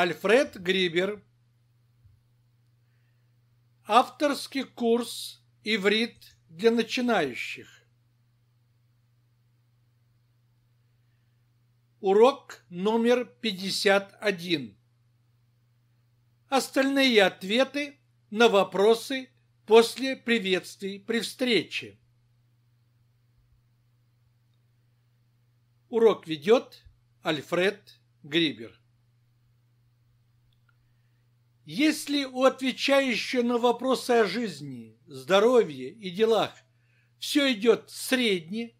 Альфред Грибер. Авторский курс «Иврит для начинающих». Урок номер 51. Остальные ответы на вопросы после приветствий при встрече. Урок ведет Альфред Грибер. Если у отвечающего на вопросы о жизни, здоровье и делах все идет средне,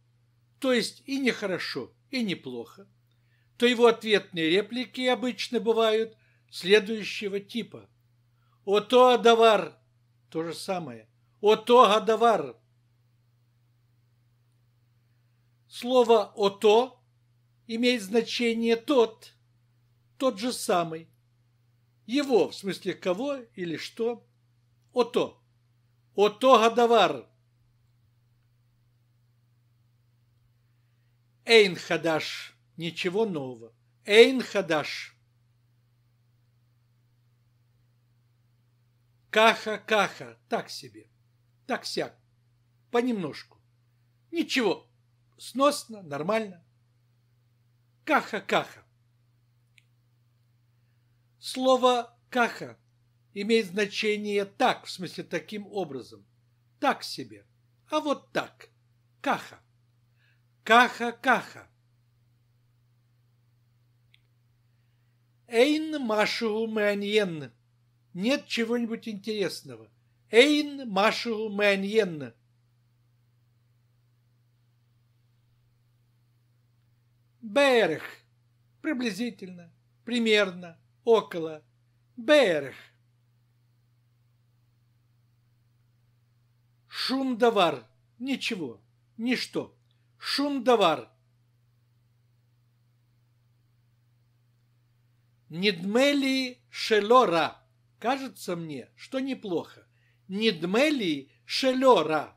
то есть и нехорошо, и неплохо, то его ответные реплики обычно бывают следующего типа. "О то, Адавар!» То же самое. "О «Ото Адавар!» Слово "о то" имеет значение «тот», «тот же самый», его, в смысле кого или что? Ото. Ото Гадавар. Эйн Хадаш. Ничего нового. Эйн Хадаш. Каха-каха. Так себе. Так-сяк. Понемножку. Ничего. Сносно, нормально. Каха-каха. Слово «каха» имеет значение «так», в смысле «таким образом». «Так себе», а вот «так». «Каха». «Каха-каха». «Эйн машугу мэаньен». Нет чего-нибудь интересного. «Эйн машугу мэаньен». Берех. Приблизительно. Примерно около, Берх Шумдавар. Ничего, ничто. Шумдавар. Нидмели шелора. Кажется мне, что неплохо. Нидмели шелора.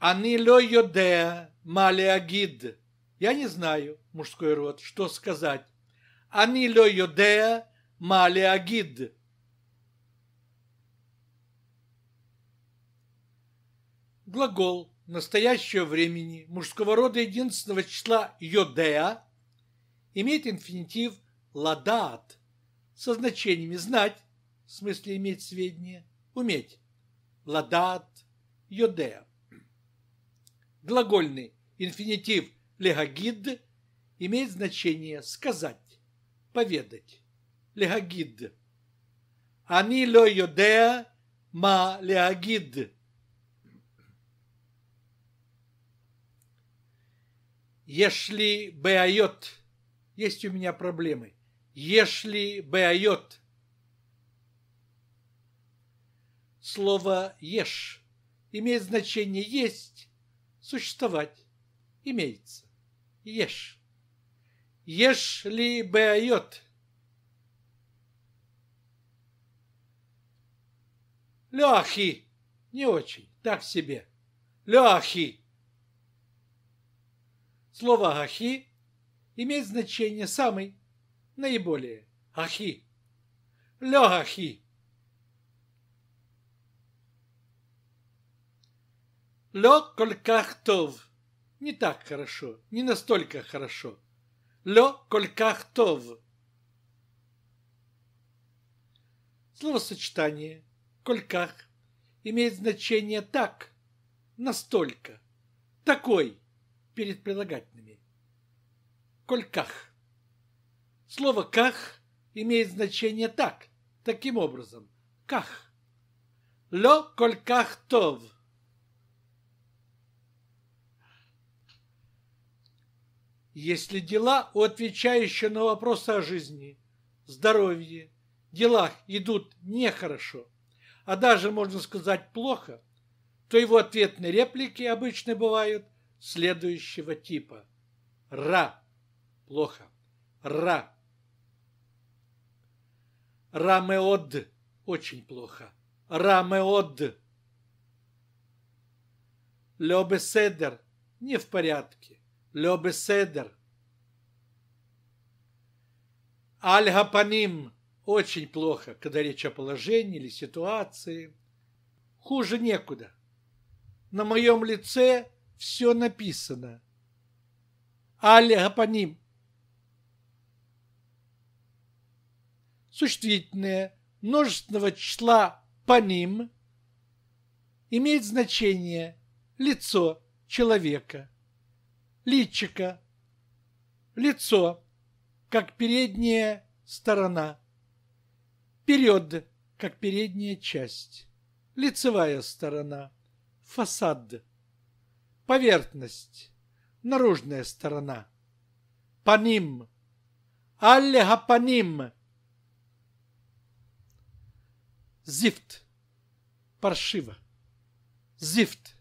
אני לא יודע מה להגיד. Я не знаю, мужской род, что сказать. Они ло йодея агид. Глагол настоящего времени мужского рода единственного числа йодея имеет инфинитив ладат со значениями знать, в смысле иметь сведения, уметь, ладат, йодея. Глагольный инфинитив Легагид имеет значение сказать, поведать. Легагид. Ани ло йодеа ма леагид. Если беайот, есть у меня проблемы. Если беайот, слово ешь имеет значение есть, существовать, имеется ешь. Ешь ли беайот? Лехи. Не очень. Так себе. Лехи. Слово ахи имеет значение самый, наиболее. Ахи. Лехи. Ло колькахтов. Не так хорошо, не настолько хорошо. Ле кольках тов. Словосочетание «кольках» имеет значение «так», «настолько», «такой» перед прилагательными. «Кольках». Слово как имеет значение «так», таким образом. как. «Ле кольках тов». Есть ли дела, отвечающего на вопросы о жизни, здоровье, делах идут нехорошо, а даже, можно сказать, плохо, то его ответные реплики обычно бывают следующего типа. Ра. Плохо. Ра. Рамеод. Очень плохо. Рамеод. Лёбе Седер. Не в порядке. לא беседер. Аль-Гапаним очень плохо, когда речь о положении или ситуации. Хуже некуда. На моем лице все написано. Аль-Гапаним. Существительное множественного числа «паним» имеет значение «лицо человека» личико, лицо, как передняя сторона, вперед, как передняя часть, лицевая сторона, фасад, поверхность, наружная сторона, паним, аллеха паним, зифт, паршиво, зифт.